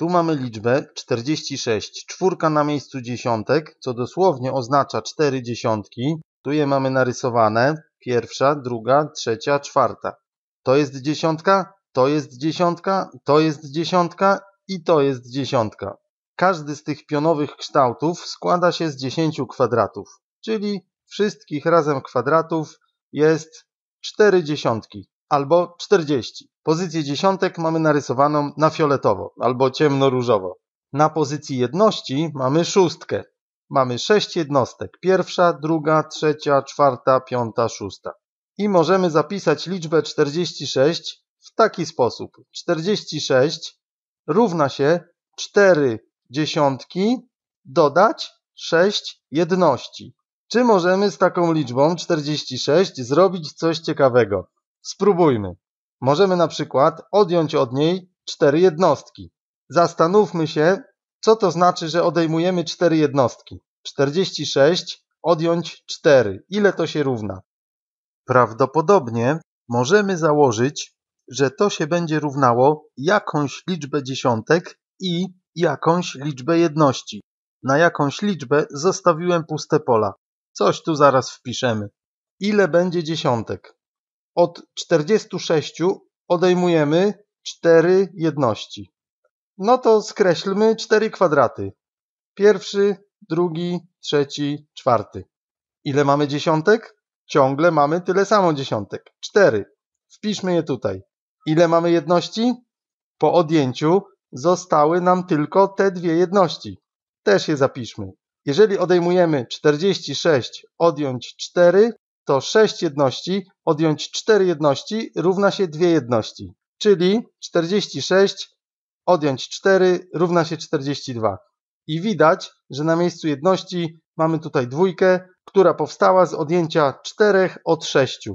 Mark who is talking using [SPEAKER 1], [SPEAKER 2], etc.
[SPEAKER 1] Tu mamy liczbę 46, czwórka na miejscu dziesiątek, co dosłownie oznacza cztery dziesiątki. Tu je mamy narysowane, pierwsza, druga, trzecia, czwarta. To jest dziesiątka, to jest dziesiątka, to jest dziesiątka i to jest dziesiątka. Każdy z tych pionowych kształtów składa się z 10 kwadratów, czyli wszystkich razem kwadratów jest cztery dziesiątki albo 40. Pozycję dziesiątek mamy narysowaną na fioletowo albo ciemnoróżowo. Na pozycji jedności mamy szóstkę. Mamy sześć jednostek. Pierwsza, druga, trzecia, czwarta, piąta, szósta. I możemy zapisać liczbę 46 w taki sposób. 46 równa się 4 dziesiątki dodać 6 jedności. Czy możemy z taką liczbą 46 zrobić coś ciekawego? Spróbujmy. Możemy na przykład odjąć od niej cztery jednostki. Zastanówmy się, co to znaczy, że odejmujemy cztery jednostki. 46 odjąć 4. Ile to się równa? Prawdopodobnie możemy założyć, że to się będzie równało jakąś liczbę dziesiątek i jakąś liczbę jedności. Na jakąś liczbę zostawiłem puste pola. Coś tu zaraz wpiszemy. Ile będzie dziesiątek? od 46 odejmujemy 4 jedności. No to skreślmy 4 kwadraty. Pierwszy, drugi, trzeci, czwarty. Ile mamy dziesiątek? Ciągle mamy tyle samo dziesiątek. 4. Wpiszmy je tutaj. Ile mamy jedności? Po odjęciu zostały nam tylko te dwie jedności. Też je zapiszmy. Jeżeli odejmujemy 46, odjąć 4, to 6 jedności odjąć 4 jedności równa się 2 jedności, czyli 46 odjąć 4 równa się 42. I widać, że na miejscu jedności mamy tutaj dwójkę, która powstała z odjęcia 4 od 6.